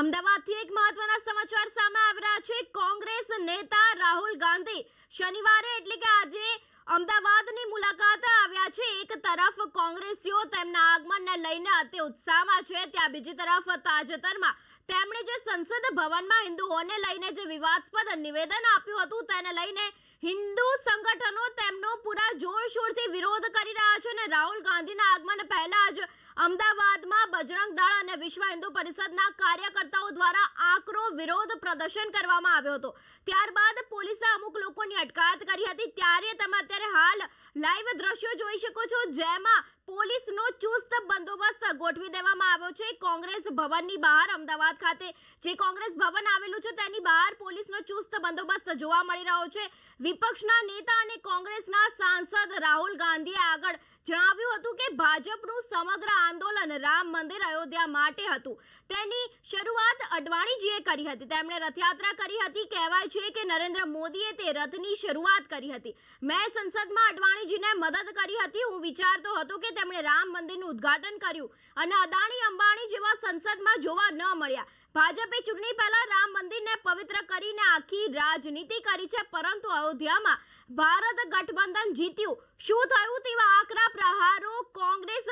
અમદાવાદથી એક મહત્વના સમાચાર સામે આવ્યા છે કોંગ્રેસ નેતા રાહુલ ગાંધી શનિવારે એટલે કે આજે અમદાવાદની મુલાકાત આવ્યા છે એક તરફ કોંગ્રેસીઓ તેમના આગમનને લઈને અતિ ઉત્સાહમાં છે ત્યાં બીજી તરફ તાજેતરમાં તેમણે જે સંસદ ભવનમાં હિન્દુઓને લઈને જે વિવાદસ્પદ નિવેદન આપ્યું હતું તેને લઈને હિન્દુ સંગઠનો તેમનો પૂરા જોરશોરથી વિરોધ કરી રહ્યા છે અને રાહુલ ગાંધીના આગમન પહેલા જ અમદાવાદમાં બજરંગ દળ અને વિશ્વ હિન્દુ પરિષદના કાર્યકર્તાઓ દ્વારા આકરો વિરોધ પ્રદર્શન કરવામાં આવ્યો હતો ત્યારબાદ પોલીસે અમુક લોકોની અટકાયત કરી હતી ત્યારે તમે અત્યારે હાલ લાઈવ દ્રશ્યો જોઈ શકો છો જેમાં પોલીસનો ચુસ્ત બંદોબસ્ત ગોઠવી દેવામાં આવ્યો છે કોંગ્રેસ ભવનની બહાર અમદાવાદ ખાતે જે કોંગ્રેસ ભવન આવેલું છે તેની બહાર પોલીસનો ચુસ્ત બંદોબસ્ત જોવા મળી રહ્યો છે વિપક્ષના નેતા અને કોંગ્રેસના સાંસદ રાહુલ ગાંધીએ આગળ જાણ્યું હતું કે ભાજપનું સમગ્ર આંદોલન રામ મંદિર આયોધ્યા માટે હતું તેની શરૂઆત અડવાણીજીએ કરી હતી તેમણે રથયાત્રા કરી હતી કહેવાય છે કે નરેન્દ્ર મોદીએ તે રથની શરૂઆત કરી હતી મેં સંસદમાં અડવાણીજીને મદદ કરી હતી હું વિચારતો હતો કે તેમણે રામ મંદિરનું ઉદ્ઘાટન કર્યું અને અદાણી અંબાણી જેવા સંસદમાં જોવા ન મળ્યા ભાજપે ચૂંટણી પલા રામ મંદિર પવિત્ર કરીને આખી રાજનીતિ કરી છે પરંતુ અયોધ્યામાં ભારત ગઠબંધન જીત્યું શું થયું તેવા આકરા પ્રહારો કોંગ્રેસ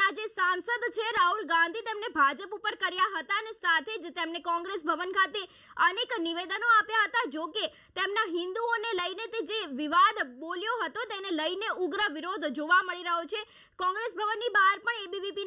ના જે સાંસદ છે રાહુલ ગાંધી તેમણે ભાજપ ઉપર કર્યા હતા અને સાથે જ તેમણે કોંગ્રેસ ભવન ખાતે અનેક નિવેદનો આપ્યા હતા જો કે તેમના હિન્દુઓને લઈને તે જે વિવાદ બોલ્યો હતો તેને લઈને ઉગ્ર વિરોધ જોવા મળી રહ્યો છે કોંગ્રેસ ભવનની બહાર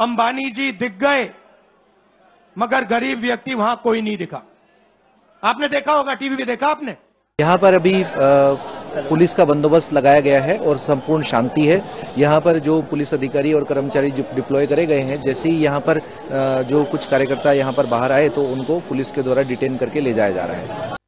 अंबानी जी दिख गए मगर गरीब व्यक्ति वहां कोई नहीं दिखा आपने देखा होगा टीवी में देखा आपने यहाँ पर अभी पुलिस का बंदोबस्त लगाया गया है और संपूर्ण शांति है यहाँ पर जो पुलिस अधिकारी और कर्मचारी जो डिप्लॉय करे गए हैं जैसे ही यहाँ पर जो कुछ कार्यकर्ता यहाँ पर बाहर आए तो उनको पुलिस के द्वारा डिटेन करके ले जाया जा रहा है